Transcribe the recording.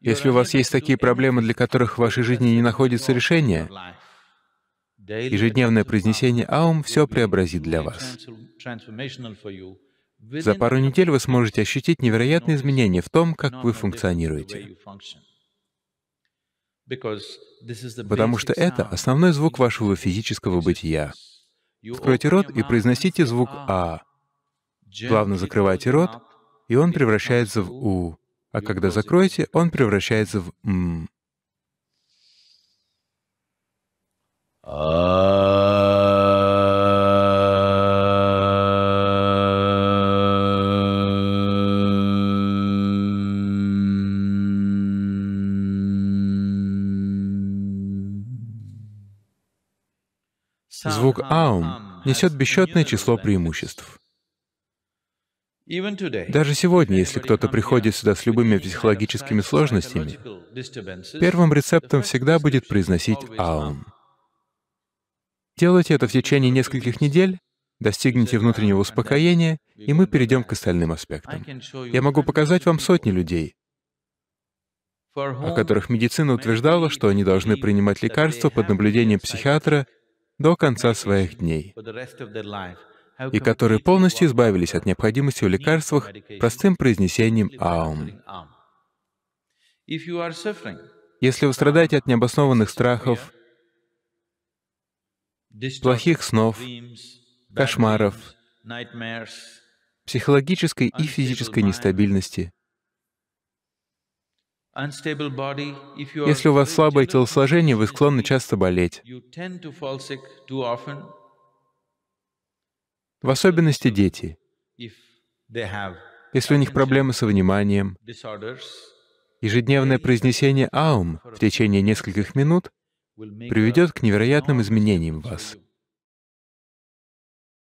Если у вас есть такие проблемы, для которых в вашей жизни не находится решение, ежедневное произнесение «Аум» все преобразит для вас. За пару недель вы сможете ощутить невероятные изменения в том, как вы функционируете. Потому что это основной звук вашего физического бытия. Откройте рот и произносите звук «А». Плавно закрывайте рот, и он превращается в «У» а когда закроете, он превращается в «м». Звук «аум» несет бесчетное число преимуществ. Даже сегодня, если кто-то приходит сюда с любыми психологическими сложностями, первым рецептом всегда будет произносить «Аум». Делайте это в течение нескольких недель, достигните внутреннего успокоения, и мы перейдем к остальным аспектам. Я могу показать вам сотни людей, о которых медицина утверждала, что они должны принимать лекарства под наблюдением психиатра до конца своих дней и которые полностью избавились от необходимости в лекарствах простым произнесением «Аум». Если вы страдаете от необоснованных страхов, плохих снов, кошмаров, психологической и физической нестабильности, если у вас слабое телосложение, вы склонны часто болеть в особенности дети. Если у них проблемы со вниманием, ежедневное произнесение аум в течение нескольких минут приведет к невероятным изменениям в вас.